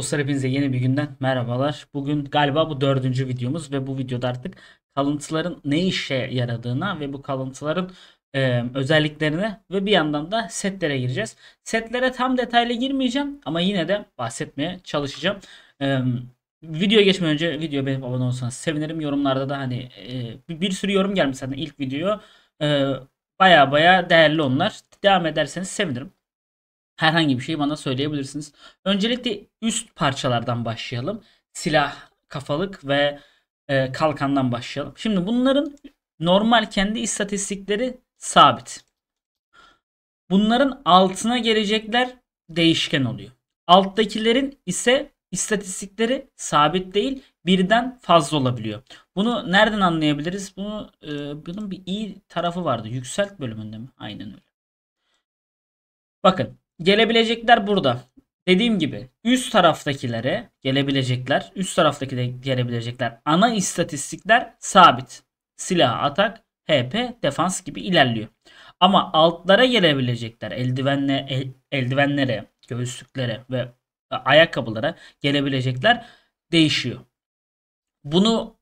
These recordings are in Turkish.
Dostlar hepinize yeni bir günden merhabalar. Bugün galiba bu dördüncü videomuz ve bu videoda artık kalıntıların ne işe yaradığına ve bu kalıntıların e, özelliklerine ve bir yandan da setlere gireceğiz. Setlere tam detaylı girmeyeceğim ama yine de bahsetmeye çalışacağım. E, videoya geçmeden önce video benim abone olsanız sevinirim. Yorumlarda da hani e, bir sürü yorum gelmiş zaten ilk video. E, baya baya değerli onlar. Devam ederseniz sevinirim herhangi bir şey bana söyleyebilirsiniz. Öncelikle üst parçalardan başlayalım. Silah, kafalık ve e, kalkandan başlayalım. Şimdi bunların normal kendi istatistikleri sabit. Bunların altına gelecekler değişken oluyor. Alttakilerin ise istatistikleri sabit değil birden fazla olabiliyor. Bunu nereden anlayabiliriz? Bunu e, bunun bir iyi tarafı vardı. Yükselt bölümünde mi? Aynen öyle. Bakın gelebilecekler burada. Dediğim gibi üst taraftakilere gelebilecekler, üst taraftaki de gelebilecekler ana istatistikler sabit. Silah, atak, HP, defans gibi ilerliyor. Ama altlara gelebilecekler eldivenle, e, eldivenlere, göğüslüklere ve ayakkabılara gelebilecekler değişiyor. Bunu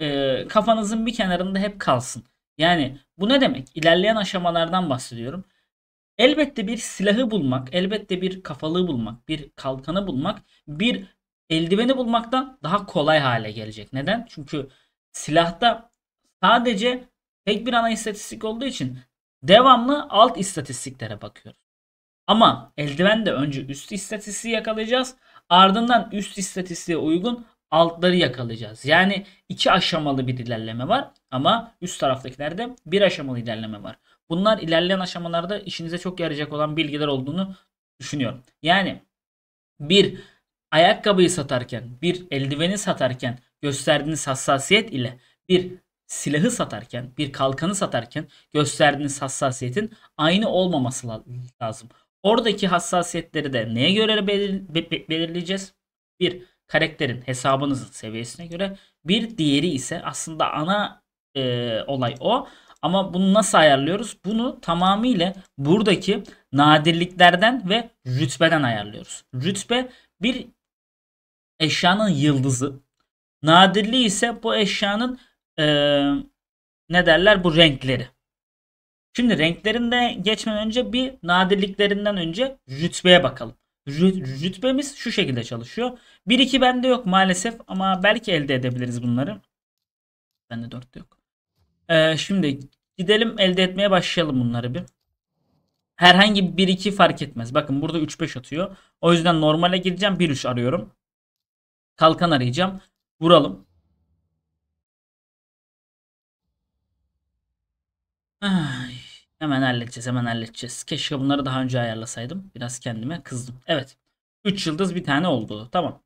e, kafanızın bir kenarında hep kalsın. Yani bu ne demek? İlerleyen aşamalardan bahsediyorum. Elbette bir silahı bulmak, elbette bir kafalığı bulmak, bir kalkanı bulmak, bir eldiveni bulmaktan daha kolay hale gelecek. Neden? Çünkü silahta sadece tek bir ana istatistik olduğu için devamlı alt istatistiklere bakıyoruz. Ama eldiven de önce üst istatistiği yakalayacağız. Ardından üst istatistiğe uygun altları yakalayacağız. Yani iki aşamalı bir ilerleme var ama üst taraftakilerde bir aşamalı ilerleme var. Bunlar ilerleyen aşamalarda işinize çok yarayacak olan bilgiler olduğunu düşünüyorum. Yani bir ayakkabıyı satarken, bir eldiveni satarken gösterdiğiniz hassasiyet ile bir silahı satarken, bir kalkanı satarken gösterdiğiniz hassasiyetin aynı olmaması lazım. Oradaki hassasiyetleri de neye göre belirleyeceğiz? Bir, karakterin hesabınızın seviyesine göre. Bir diğeri ise aslında ana e, olay o ama bunu nasıl ayarlıyoruz? Bunu tamamıyla buradaki nadirliklerden ve rütbeden ayarlıyoruz. Rütbe bir eşyanın yıldızı. Nadirliği ise bu eşyanın e, ne derler bu renkleri. Şimdi renklerinde geçmeden önce bir nadirliklerinden önce rütbeye bakalım. Rütbemiz şu şekilde çalışıyor. 1-2 bende yok maalesef ama belki elde edebiliriz bunları. Bende 4 yok. Ee, şimdi gidelim elde etmeye başlayalım bunları bir. Herhangi bir iki fark etmez. Bakın burada 3-5 atıyor. O yüzden normale gireceğim. 1-3 arıyorum. Kalkan arayacağım. Vuralım. Ay, hemen halledeceğiz hemen halledeceğiz. Keşke bunları daha önce ayarlasaydım. Biraz kendime kızdım. Evet. 3 yıldız bir tane oldu. Tamam.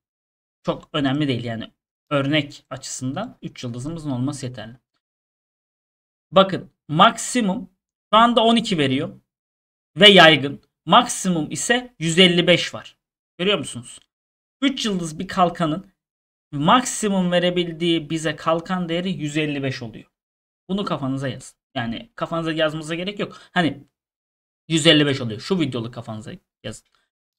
Çok önemli değil yani. Örnek açısından 3 yıldızımızın olması yeterli. Bakın maksimum şu anda 12 veriyor ve yaygın. Maksimum ise 155 var. Görüyor musunuz? 3 yıldız bir kalkanın maksimum verebildiği bize kalkan değeri 155 oluyor. Bunu kafanıza yazın. Yani kafanıza yazmanıza gerek yok. Hani 155 oluyor. Şu videolu kafanıza yazın.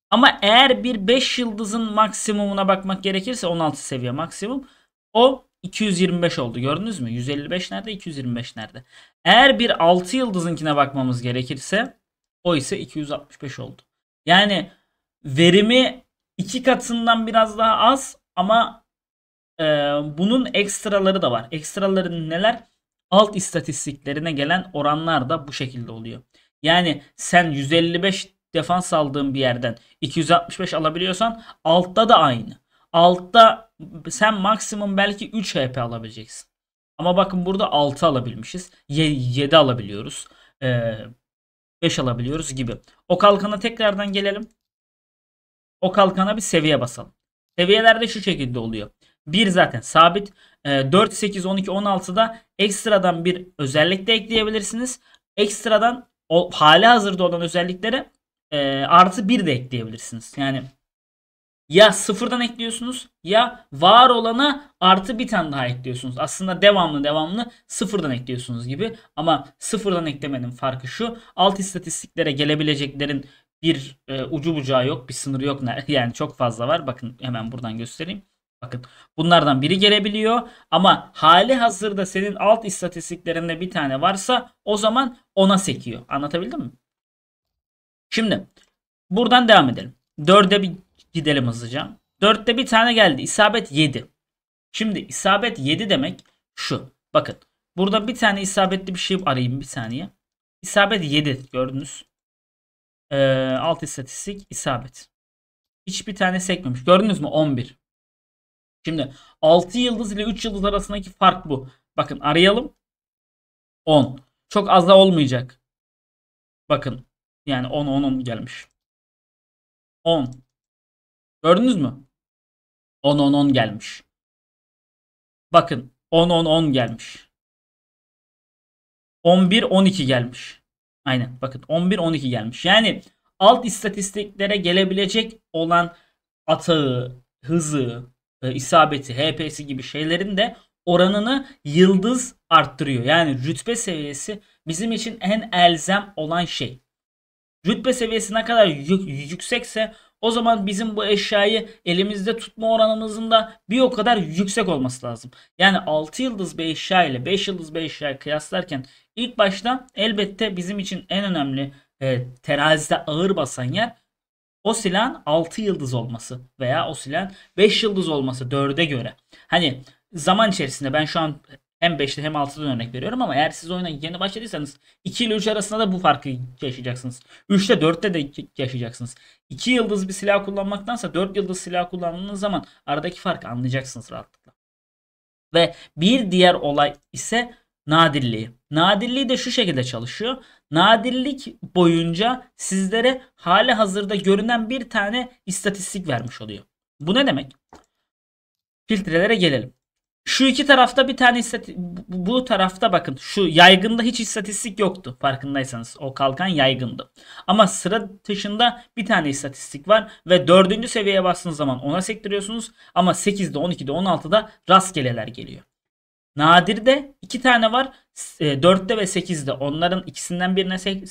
Ama eğer bir 5 yıldızın maksimumuna bakmak gerekirse 16 seviye maksimum o 225 oldu gördünüz mü? 155 nerede 225 nerede? Eğer bir 6 yıldızınkine bakmamız gerekirse o ise 265 oldu. Yani verimi iki katından biraz daha az ama e, bunun ekstraları da var. Ekstraların neler? Alt istatistiklerine gelen oranlar da bu şekilde oluyor. Yani sen 155 defans aldığın bir yerden 265 alabiliyorsan altta da aynı. Altta sen maksimum belki 3 HP alabileceksin. Ama bakın burada 6 alabilmişiz. 7 alabiliyoruz. Ee, 5 alabiliyoruz gibi. O kalkana tekrardan gelelim. O kalkana bir seviye basalım. Seviyelerde şu şekilde oluyor. 1 zaten sabit. 4, 8, 12, 16'da ekstradan bir özellik de ekleyebilirsiniz. Ekstradan o, hali hazırda olan özelliklere ee, artı 1 de ekleyebilirsiniz. Yani ya sıfırdan ekliyorsunuz ya var olana artı bir tane daha ekliyorsunuz. Aslında devamlı devamlı sıfırdan ekliyorsunuz gibi ama sıfırdan eklemenin farkı şu. Alt istatistiklere gelebileceklerin bir e, ucu bucağı yok bir sınırı yok yani çok fazla var. Bakın hemen buradan göstereyim. Bakın bunlardan biri gelebiliyor ama hali hazırda senin alt istatistiklerinde bir tane varsa o zaman ona sekiyor. Anlatabildim mi? Şimdi buradan devam edelim. Dörde bir Gidelim hızlıca. 4'te bir tane geldi. İsabet 7. Şimdi isabet 7 demek şu. Bakın burada bir tane isabetli bir şey arayayım bir saniye. İsabet 7 gördünüz. Ee, alt istatistik isabet. Hiçbir tane sekmemiş. Gördünüz mü 11. Şimdi 6 yıldız ile 3 yıldız arasındaki fark bu. Bakın arayalım. 10. Çok az da olmayacak. Bakın yani 10 10 10 gelmiş. 10 Gördünüz mü? 10-10-10 gelmiş. Bakın 10-10-10 gelmiş. 11-12 gelmiş. Aynen bakın 11-12 gelmiş. Yani alt istatistiklere gelebilecek olan atağı, hızı, e, isabeti, HP'si gibi şeylerin de oranını yıldız arttırıyor. Yani rütbe seviyesi bizim için en elzem olan şey. Rütbe seviyesi ne kadar yüksekse o zaman bizim bu eşyayı elimizde tutma oranımızın da bir o kadar yüksek olması lazım. Yani 6 yıldız bir eşya ile 5 yıldız bir eşya kıyaslarken ilk başta elbette bizim için en önemli e, terazide ağır basan yer o silahın 6 yıldız olması veya o silahın 5 yıldız olması 4'e göre. Hani zaman içerisinde ben şu an hem 5'li hem 6'dan örnek veriyorum ama eğer siz oyuna yeni başladıysanız 2 ile 3 arasında da bu farkı yaşayacaksınız. 3'te 4'te de yaşayacaksınız. 2 yıldız bir silah kullanmaktansa 4 yıldız silah kullandığınız zaman aradaki farkı anlayacaksınız rahatlıkla. Ve bir diğer olay ise nadirliği. Nadirliği de şu şekilde çalışıyor. Nadirlik boyunca sizlere hali hazırda görünen bir tane istatistik vermiş oluyor. Bu ne demek? Filtrelere gelelim. Şu iki tarafta bir tane bu tarafta bakın şu yaygında hiç istatistik yoktu farkındaysanız. O kalkan yaygındı. Ama sıra dışında bir tane istatistik var ve dördüncü seviyeye bastığınız zaman ona sektiriyorsunuz ama 8'de 12'de 16'da rastgeleler geliyor. Nadir'de iki tane var. 4'te e, ve 8'de onların ikisinden birine sek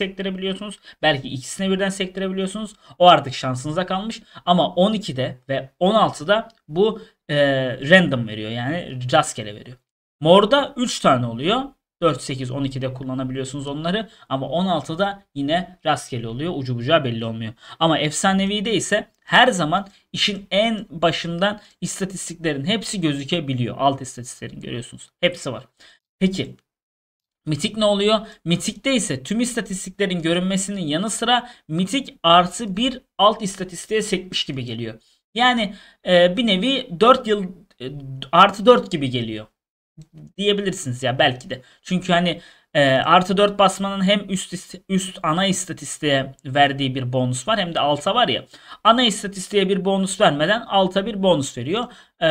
sektirebiliyorsunuz. Belki ikisine birden sektirebiliyorsunuz. O artık şansınıza kalmış. Ama 12'de ve 16'da bu e, random veriyor yani rastgele veriyor. Mor'da 3 tane oluyor. 4, 8, 12'de kullanabiliyorsunuz onları. Ama 16'da yine rastgele oluyor. Ucu bucağı belli olmuyor. Ama efsanevide ise her zaman işin en başından istatistiklerin hepsi gözükebiliyor. Alt istatistiklerin görüyorsunuz. Hepsi var. Peki Mitik ne oluyor? Mitikte ise tüm istatistiklerin görünmesinin yanı sıra mitik artı bir alt istatistiğe sekmiş gibi geliyor. Yani e, bir nevi 4 yıl e, artı 4 gibi geliyor diyebilirsiniz ya belki de. Çünkü hani e, artı 4 basmanın hem üst üst ana istatistiğe verdiği bir bonus var hem de alta var ya. Ana istatistiğe bir bonus vermeden alta bir bonus veriyor. E,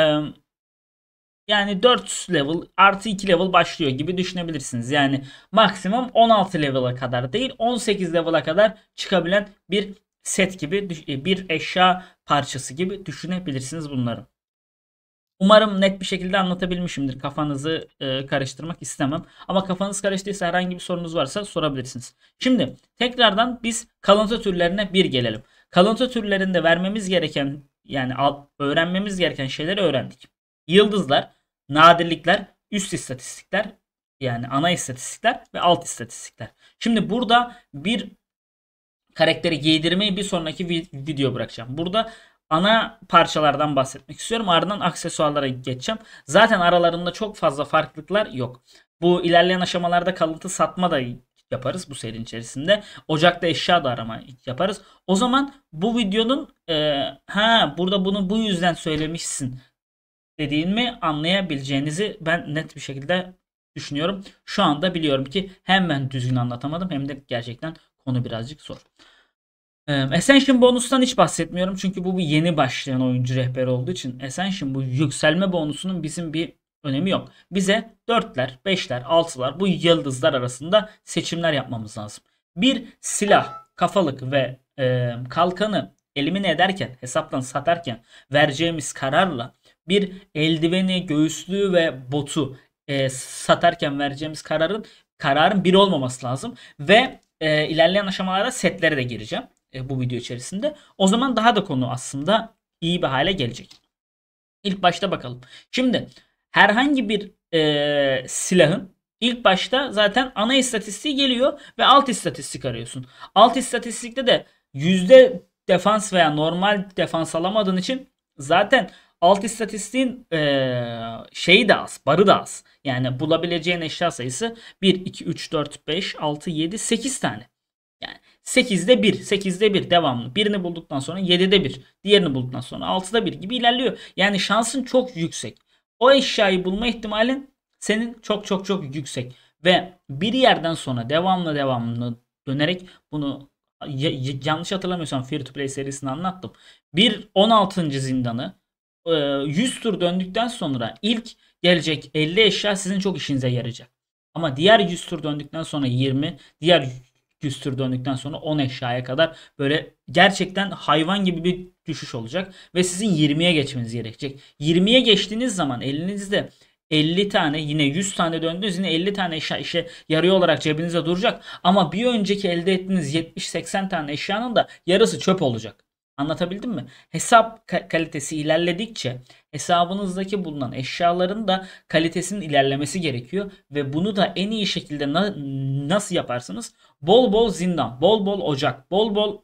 yani 4 level artı 2 level başlıyor gibi düşünebilirsiniz. Yani maksimum 16 level'a kadar değil 18 level'a kadar çıkabilen bir set gibi e, bir eşya parçası gibi düşünebilirsiniz bunları. Umarım net bir şekilde anlatabilmişimdir. Kafanızı e, karıştırmak istemem. Ama kafanız karıştıysa herhangi bir sorunuz varsa sorabilirsiniz. Şimdi tekrardan biz kalıntı türlerine bir gelelim. Kalıntı türlerinde vermemiz gereken yani al, öğrenmemiz gereken şeyleri öğrendik. Yıldızlar, nadirlikler, üst istatistikler yani ana istatistikler ve alt istatistikler. Şimdi burada bir karakteri giydirmeyi bir sonraki video bırakacağım. Burada ana parçalardan bahsetmek istiyorum. Ardından aksesuarlara geçeceğim. Zaten aralarında çok fazla farklılıklar yok. Bu ilerleyen aşamalarda kalıntı satma da yaparız bu serinin içerisinde. Ocak'ta eşya da arama yaparız. O zaman bu videonun e, ha burada bunu bu yüzden söylemişsin dediğimi anlayabileceğinizi ben net bir şekilde düşünüyorum. Şu anda biliyorum ki hem ben düzgün anlatamadım hem de gerçekten konu birazcık zor. Ee, Ascension bonustan hiç bahsetmiyorum çünkü bu bir yeni başlayan oyuncu rehberi olduğu için Ascension bu yükselme bonusunun bizim bir önemi yok. Bize 4'ler, 5'ler, 6'lar bu yıldızlar arasında seçimler yapmamız lazım. Bir silah, kafalık ve e, kalkanı elimine ederken, hesaptan satarken vereceğimiz kararla bir eldiveni, göğüslüğü ve botu e, satarken vereceğimiz kararın kararın bir olmaması lazım ve e, ilerleyen aşamalara setlere de gireceğim. E, bu video içerisinde. O zaman daha da konu aslında iyi bir hale gelecek. İlk başta bakalım. Şimdi herhangi bir e, silahın ilk başta zaten ana istatistiği geliyor ve alt istatistik arıyorsun. Alt istatistikte de yüzde defans veya normal defans alamadığın için zaten alt istatistiğin e, şeyi de az, barı da az. Yani bulabileceğin eşya sayısı 1, 2, 3, 4, 5, 6, 7, 8 tane. Yani 8'de 1, 8'de 1 devamlı. Birini bulduktan sonra 7'de 1, diğerini bulduktan sonra 6'da 1 gibi ilerliyor. Yani şansın çok yüksek. O eşyayı bulma ihtimalin senin çok çok çok yüksek. Ve bir yerden sonra devamlı devamlı dönerek bunu yanlış hatırlamıyorsam Free to Play serisini anlattım. Bir 16. zindanı 100 e, tur döndükten sonra ilk gelecek 50 eşya sizin çok işinize yarayacak. Ama diğer 100 tur döndükten sonra 20, diğer Güstür döndükten sonra 10 eşyaya kadar böyle gerçekten hayvan gibi bir düşüş olacak ve sizin 20'ye geçmeniz gerekecek. 20'ye geçtiğiniz zaman elinizde 50 tane yine 100 tane döndünüz yine 50 tane eşya işe yarıyor olarak cebinize duracak. Ama bir önceki elde ettiğiniz 70-80 tane eşyanın da yarısı çöp olacak. Anlatabildim mi? Hesap kalitesi ilerledikçe hesabınızdaki bulunan eşyaların da kalitesinin ilerlemesi gerekiyor ve bunu da en iyi şekilde na nasıl yaparsınız? Bol bol zindan, bol bol ocak, bol bol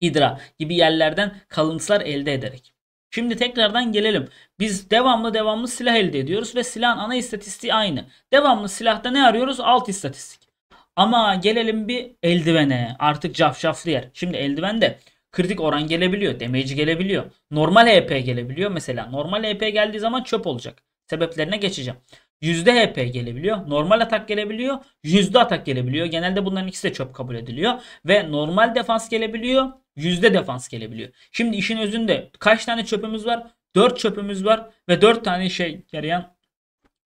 idra gibi yerlerden kalıntılar elde ederek. Şimdi tekrardan gelelim. Biz devamlı devamlı silah elde ediyoruz ve silahın ana istatistiği aynı. Devamlı silahta ne arıyoruz? Alt istatistik. Ama gelelim bir eldivene. Artık cafcaflı yer. Şimdi eldivende kritik oran gelebiliyor. Damage gelebiliyor. Normal HP e gelebiliyor mesela. Normal HP e geldiği zaman çöp olacak. Sebeplerine geçeceğim. Yüzde HP e gelebiliyor. Normal atak gelebiliyor. Yüzde atak gelebiliyor. Genelde bunların ikisi de çöp kabul ediliyor. Ve normal defans gelebiliyor. Yüzde defans gelebiliyor. Şimdi işin özünde kaç tane çöpümüz var? Dört çöpümüz var ve dört tane şey yarayan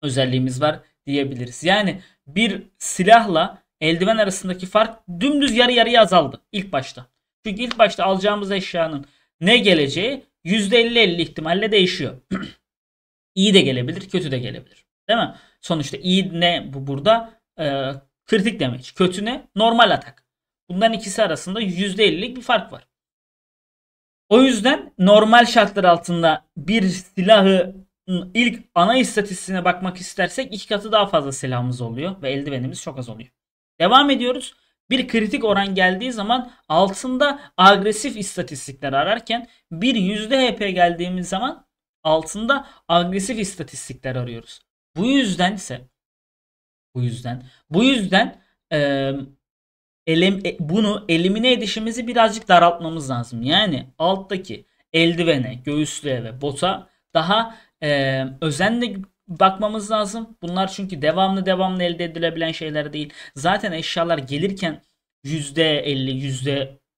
özelliğimiz var diyebiliriz. Yani bir silahla eldiven arasındaki fark dümdüz yarı yarıya azaldı ilk başta. Çünkü ilk başta alacağımız eşyanın ne geleceği %50-50 ihtimalle değişiyor. İyi de gelebilir, kötü de gelebilir. Değil mi? Sonuçta iyi ne bu burada? Ee, kritik demek. Kötü ne? Normal atak. Bunların ikisi arasında %50'lik bir fark var. O yüzden normal şartlar altında bir silahı ilk ana istatistiğine bakmak istersek iki katı daha fazla silahımız oluyor ve eldivenimiz çok az oluyor. Devam ediyoruz. Bir kritik oran geldiği zaman altında agresif istatistikler ararken bir yüzde HP geldiğimiz zaman altında agresif istatistikler arıyoruz. Bu yüzden ise bu yüzden bu yüzden e, elim, e, bunu elimine edişimizi birazcık daraltmamız lazım. Yani alttaki eldivene, göğüslüğe ve bota daha e, özenle bakmamız lazım. Bunlar çünkü devamlı devamlı elde edilebilen şeyler değil. Zaten eşyalar gelirken yüzde %50,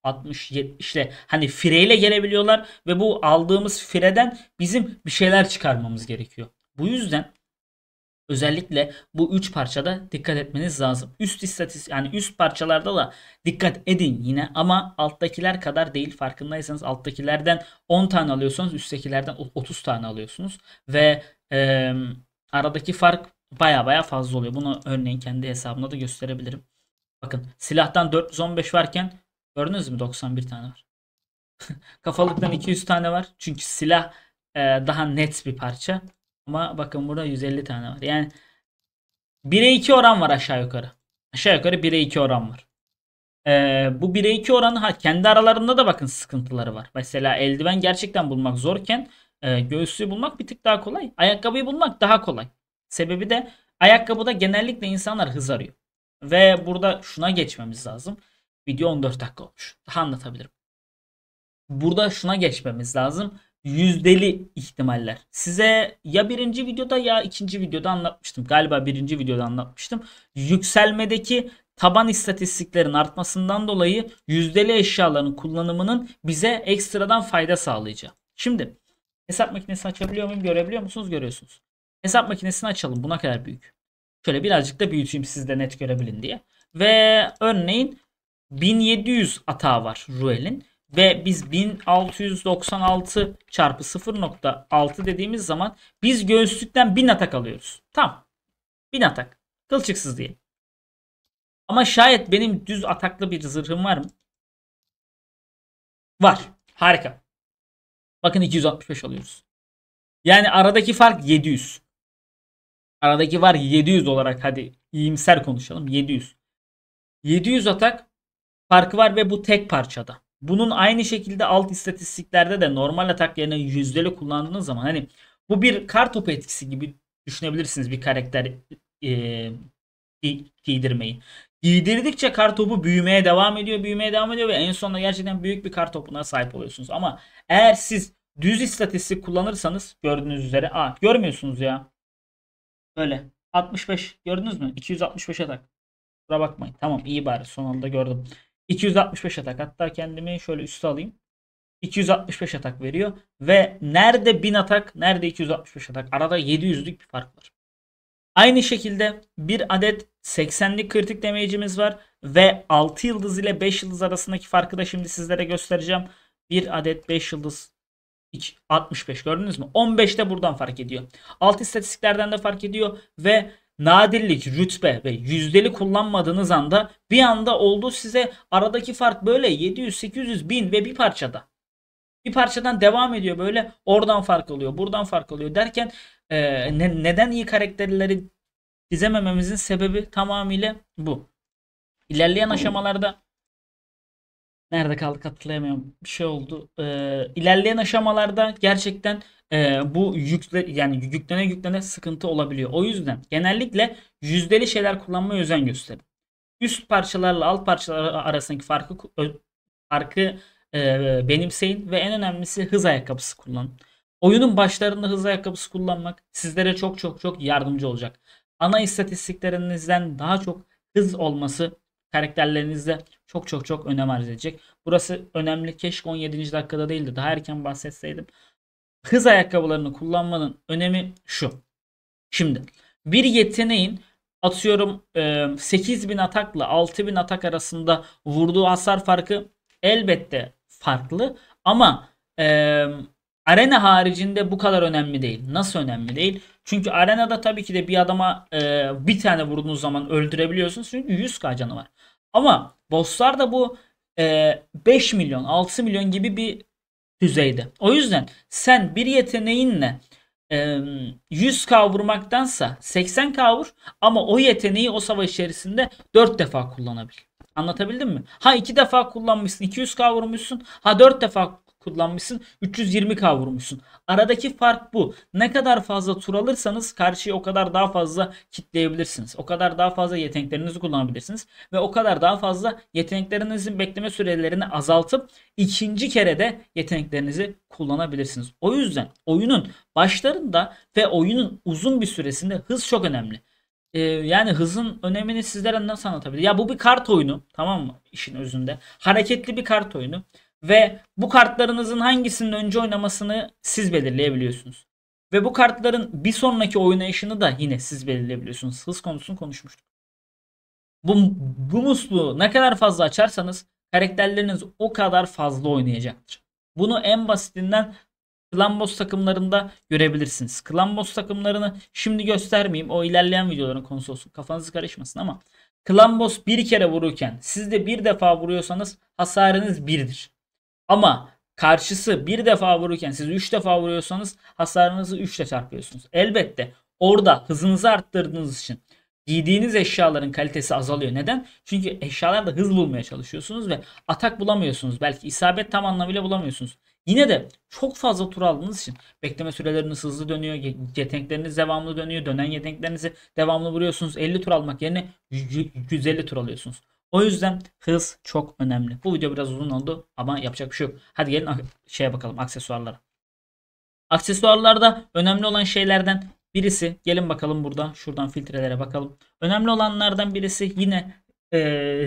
%60, işte hani fireyle gelebiliyorlar ve bu aldığımız fireden bizim bir şeyler çıkarmamız gerekiyor. Bu yüzden Özellikle bu 3 parçada dikkat etmeniz lazım. Üst istatistik yani üst parçalarda da dikkat edin yine ama alttakiler kadar değil. Farkındaysanız alttakilerden 10 tane alıyorsanız üsttekilerden 30 tane alıyorsunuz ve e, aradaki fark baya baya fazla oluyor. Bunu örneğin kendi hesabımda da gösterebilirim. Bakın silahtan 415 varken gördünüz mü 91 tane var. Kafalıktan 200 tane var. Çünkü silah e, daha net bir parça. Ama bakın burada 150 tane var. Yani 1'e 2 oran var aşağı yukarı. Aşağı yukarı 1'e 2 oran var. Ee, bu 1'e 2 oranı ha, kendi aralarında da bakın sıkıntıları var. Mesela eldiven gerçekten bulmak zorken e, göğsü bulmak bir tık daha kolay. Ayakkabıyı bulmak daha kolay. Sebebi de ayakkabıda genellikle insanlar hız arıyor. Ve burada şuna geçmemiz lazım. Video 14 dakika olmuş. Daha anlatabilirim. Burada şuna geçmemiz lazım yüzdeli ihtimaller. Size ya birinci videoda ya ikinci videoda anlatmıştım. Galiba birinci videoda anlatmıştım. Yükselmedeki taban istatistiklerin artmasından dolayı yüzdeli eşyaların kullanımının bize ekstradan fayda sağlayacağı. Şimdi hesap makinesini açabiliyor muyum? Görebiliyor musunuz? Görüyorsunuz. Hesap makinesini açalım. Buna kadar büyük. Şöyle birazcık da büyüteyim siz de net görebilin diye. Ve örneğin 1700 atağı var Ruel'in ve biz 1696 çarpı 0.6 dediğimiz zaman biz göğüslükten 1000 atak alıyoruz. Tam. 1000 atak. Kılçıksız diye. Ama şayet benim düz ataklı bir zırhım var mı? Var. Harika. Bakın 265 alıyoruz. Yani aradaki fark 700. Aradaki var 700 olarak hadi iyimser konuşalım. 700. 700 atak farkı var ve bu tek parçada. Bunun aynı şekilde alt istatistiklerde de normal atak yerine yüzdeli kullandığınız zaman hani bu bir kar topu etkisi gibi düşünebilirsiniz bir karakter e, giydirmeyi. Giydirdikçe kar topu büyümeye devam ediyor, büyümeye devam ediyor ve en sonunda gerçekten büyük bir kar topuna sahip oluyorsunuz. Ama eğer siz düz istatistik kullanırsanız gördüğünüz üzere a görmüyorsunuz ya. Böyle 65 gördünüz mü? 265 atak. Kusura bakmayın. Tamam iyi bari son anda gördüm. 265 atak. Hatta kendimi şöyle üstü alayım. 265 atak veriyor. Ve nerede 1000 atak, nerede 265 atak. Arada 700'lük bir fark var. Aynı şekilde bir adet 80'lik kritik damage'imiz var. Ve 6 yıldız ile 5 yıldız arasındaki farkı da şimdi sizlere göstereceğim. Bir adet 5 yıldız 65 gördünüz mü? 15 de buradan fark ediyor. Alt istatistiklerden de fark ediyor ve nadirlik, rütbe ve yüzdeli kullanmadığınız anda bir anda oldu size aradaki fark böyle 700, 800, 1000 ve bir parçada. Bir parçadan devam ediyor böyle oradan fark alıyor, buradan fark alıyor derken e, ne, neden iyi karakterleri çizemememizin sebebi tamamıyla bu. İlerleyen aşamalarda nerede kaldık hatırlayamıyorum bir şey oldu. E, ilerleyen aşamalarda gerçekten e, bu yükle yani yüklene yüklene sıkıntı olabiliyor. O yüzden genellikle yüzdeli şeyler kullanmaya özen gösterin. Üst parçalarla alt parçalar arasındaki farkı farkı e, benimseyin ve en önemlisi hız ayakkabısı kullanın. Oyunun başlarında hız ayakkabısı kullanmak sizlere çok çok çok yardımcı olacak. Ana istatistiklerinizden daha çok hız olması karakterlerinizde çok çok çok önem arz edecek. Burası önemli. Keşke 17. dakikada değildi. Daha erken bahsetseydim hız ayakkabılarını kullanmanın önemi şu. Şimdi bir yeteneğin atıyorum 8000 e, atakla 6000 atak arasında vurduğu hasar farkı elbette farklı ama e, arena haricinde bu kadar önemli değil. Nasıl önemli değil? Çünkü arenada tabii ki de bir adama e, bir tane vurduğunuz zaman öldürebiliyorsunuz çünkü 100k canı var. Ama bosslarda bu e, 5 milyon 6 milyon gibi bir düzeyde. O yüzden sen bir yeteneğinle 100 kavurmaktansa 80 kavur ama o yeteneği o savaş içerisinde 4 defa kullanabilir. Anlatabildim mi? Ha 2 defa kullanmışsın 200 kavurmuşsun. Ha 4 defa kullanmışsın. 320k vurmuşsun. Aradaki fark bu. Ne kadar fazla tur alırsanız karşıyı o kadar daha fazla kitleyebilirsiniz. O kadar daha fazla yeteneklerinizi kullanabilirsiniz. Ve o kadar daha fazla yeteneklerinizin bekleme sürelerini azaltıp ikinci kere de yeteneklerinizi kullanabilirsiniz. O yüzden oyunun başlarında ve oyunun uzun bir süresinde hız çok önemli e, yani hızın önemini sizlere nasıl anlatabilir? Ya bu bir kart oyunu tamam mı işin özünde? Hareketli bir kart oyunu. Ve bu kartlarınızın hangisinin önce oynamasını siz belirleyebiliyorsunuz. Ve bu kartların bir sonraki oynayışını da yine siz belirleyebiliyorsunuz. Hız konusunu konuşmuştuk. Bu, bu musluğu ne kadar fazla açarsanız karakterleriniz o kadar fazla oynayacaktır. Bunu en basitinden Klambos takımlarında görebilirsiniz. Klambos takımlarını şimdi göstermeyeyim. O ilerleyen videoların konusu olsun. kafanızı karışmasın ama Klambos bir kere vururken siz de bir defa vuruyorsanız hasarınız birdir. Ama karşısı bir defa vururken siz 3 defa vuruyorsanız hasarınızı 3 ile çarpıyorsunuz. Elbette orada hızınızı arttırdığınız için giydiğiniz eşyaların kalitesi azalıyor. Neden? Çünkü eşyalarda hız bulmaya çalışıyorsunuz ve atak bulamıyorsunuz. Belki isabet tam anlamıyla bulamıyorsunuz. Yine de çok fazla tur aldığınız için bekleme süreleriniz hızlı dönüyor. Yetenekleriniz devamlı dönüyor. Dönen yeteneklerinizi devamlı vuruyorsunuz. 50 tur almak yerine 150 tur alıyorsunuz. O yüzden hız çok önemli. Bu video biraz uzun oldu ama yapacak bir şey yok. Hadi gelin şeye bakalım aksesuarlara. Aksesuarlarda önemli olan şeylerden birisi gelin bakalım burada, şuradan filtrelere bakalım. Önemli olanlardan birisi yine e,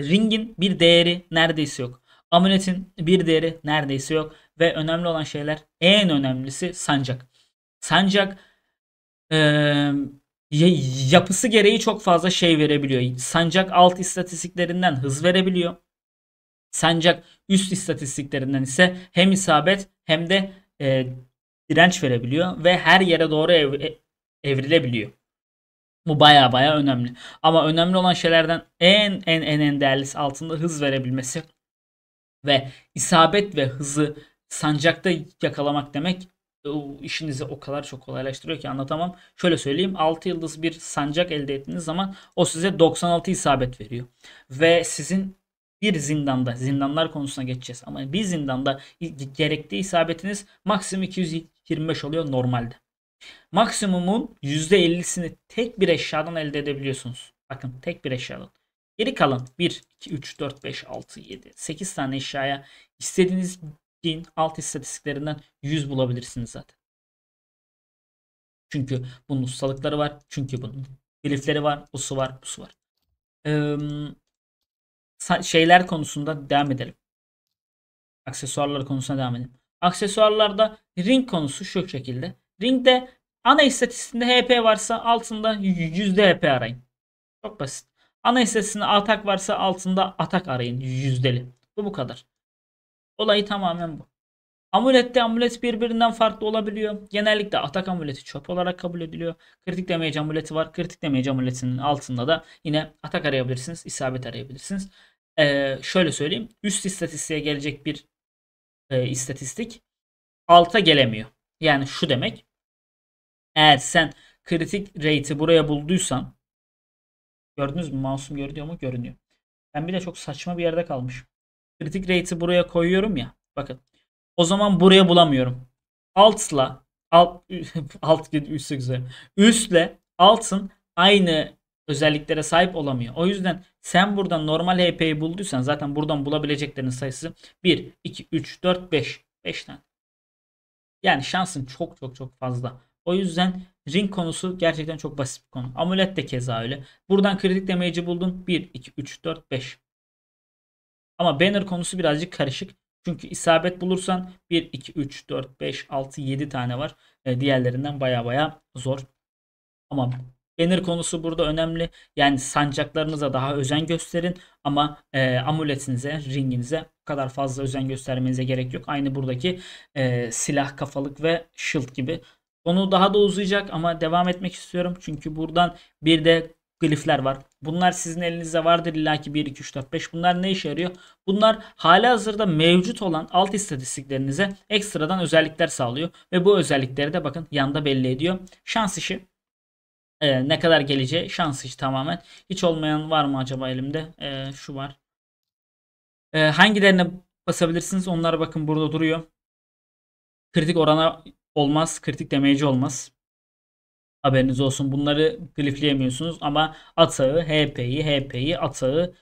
ringin bir değeri neredeyse yok. Amuletin bir değeri neredeyse yok. Ve önemli olan şeyler en önemlisi sancak. Sancak e, yapısı gereği çok fazla şey verebiliyor. Sancak alt istatistiklerinden hız verebiliyor. Sancak üst istatistiklerinden ise hem isabet hem de e, direnç verebiliyor ve her yere doğru ev, e, evrilebiliyor. Bu baya baya önemli. Ama önemli olan şeylerden en en en en değerlisi altında hız verebilmesi ve isabet ve hızı sancakta yakalamak demek o işinizi o kadar çok kolaylaştırıyor ki anlatamam. Şöyle söyleyeyim 6 yıldız bir sancak elde ettiğiniz zaman o size 96 isabet veriyor. Ve sizin bir zindanda zindanlar konusuna geçeceğiz ama bir zindanda gerektiği isabetiniz maksimum 225 oluyor normalde. Maksimumun %50'sini tek bir eşyadan elde edebiliyorsunuz. Bakın tek bir eşyadan. Geri kalan 1, 2, 3, 4, 5, 6, 7, 8 tane eşyaya istediğiniz din alt istatistiklerinden 100 bulabilirsiniz zaten. Çünkü bunun ustalıkları var. Çünkü bunun glifleri var. Usu var. Usu var. Ee, şeyler konusunda devam edelim. Aksesuarlar konusuna devam edelim. Aksesuarlarda ring konusu şu şekilde. Ringde ana istatistiğinde HP varsa altında yüzde HP arayın. Çok basit. Ana istatistiğinde atak varsa altında atak arayın yüzdeli. Bu bu kadar. Olayı tamamen bu. Amulette amulet birbirinden farklı olabiliyor. Genellikle atak amuleti çöp olarak kabul ediliyor. Kritik damage amuleti var. Kritik damage amuletinin altında da yine atak arayabilirsiniz. isabet arayabilirsiniz. Ee, şöyle söyleyeyim. Üst istatistiğe gelecek bir e, istatistik alta gelemiyor. Yani şu demek. Eğer sen kritik rate'i buraya bulduysan gördünüz mü? Masum görünüyor mu? Görünüyor. Ben bir de çok saçma bir yerde kalmışım. Kritik rate'i buraya koyuyorum ya. Bakın. O zaman buraya bulamıyorum. Alt'la alt alt üstte güzel. Üstle altın aynı özelliklere sahip olamıyor. O yüzden sen buradan normal HP'yi bulduysan zaten buradan bulabileceklerin sayısı 1, 2, 3, 4, 5. 5 tane. Yani şansın çok çok çok fazla. O yüzden ring konusu gerçekten çok basit bir konu. Amulet de keza öyle. Buradan kritik damage'i buldun. 1, 2, 3, 4, 5. Ama banner konusu birazcık karışık. Çünkü isabet bulursan 1, 2, 3, 4, 5, 6, 7 tane var. E, diğerlerinden baya baya zor. Ama banner konusu burada önemli. Yani sancaklarınıza daha özen gösterin. Ama e, amuletinize, ringinize bu kadar fazla özen göstermenize gerek yok. Aynı buradaki e, silah kafalık ve shield gibi. Konu daha da uzayacak ama devam etmek istiyorum. Çünkü buradan bir de glifler var. Bunlar sizin elinizde vardır illaki 1, 2, 3, 4, 5. Bunlar ne işe yarıyor? Bunlar hala hazırda mevcut olan alt istatistiklerinize ekstradan özellikler sağlıyor. Ve bu özellikleri de bakın yanda belli ediyor. Şans işi. Ee, ne kadar geleceği şans işi tamamen. Hiç olmayan var mı acaba elimde? Ee, şu var. Ee, hangilerine basabilirsiniz? Onlara bakın burada duruyor. Kritik orana olmaz. Kritik demeci olmaz. Haberiniz olsun bunları glifleyemiyorsunuz ama atağı, HP'yi, HP'yi, atağı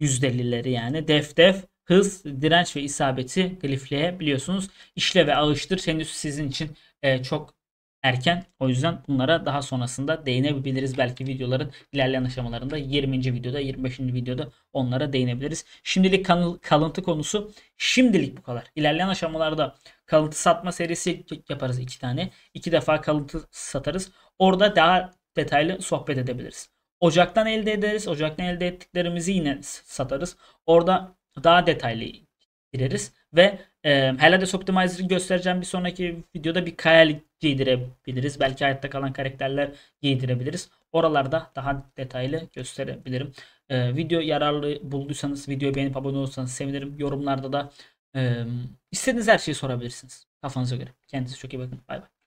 %50'leri yani def def hız, direnç ve isabeti glifleyebiliyorsunuz. İşle ve ağıştır henüz sizin için e, çok erken. O yüzden bunlara daha sonrasında değinebiliriz. Belki videoların ilerleyen aşamalarında 20. videoda 25. videoda onlara değinebiliriz. Şimdilik kalıntı konusu şimdilik bu kadar. İlerleyen aşamalarda kalıntı satma serisi yaparız iki tane. iki defa kalıntı satarız. Orada daha detaylı sohbet edebiliriz. Ocaktan elde ederiz. Ocaktan elde ettiklerimizi yine satarız. Orada daha detaylı gireriz ve e, ee, de Optimizer'ı göstereceğim bir sonraki videoda bir kayalık giydirebiliriz. Belki hayatta kalan karakterler giydirebiliriz. Oralarda daha detaylı gösterebilirim. E, video yararlı bulduysanız videoyu beğenip abone olursanız sevinirim. Yorumlarda da e, istediğiniz her şeyi sorabilirsiniz. Kafanıza göre. Kendinize çok iyi bakın. Bay bay.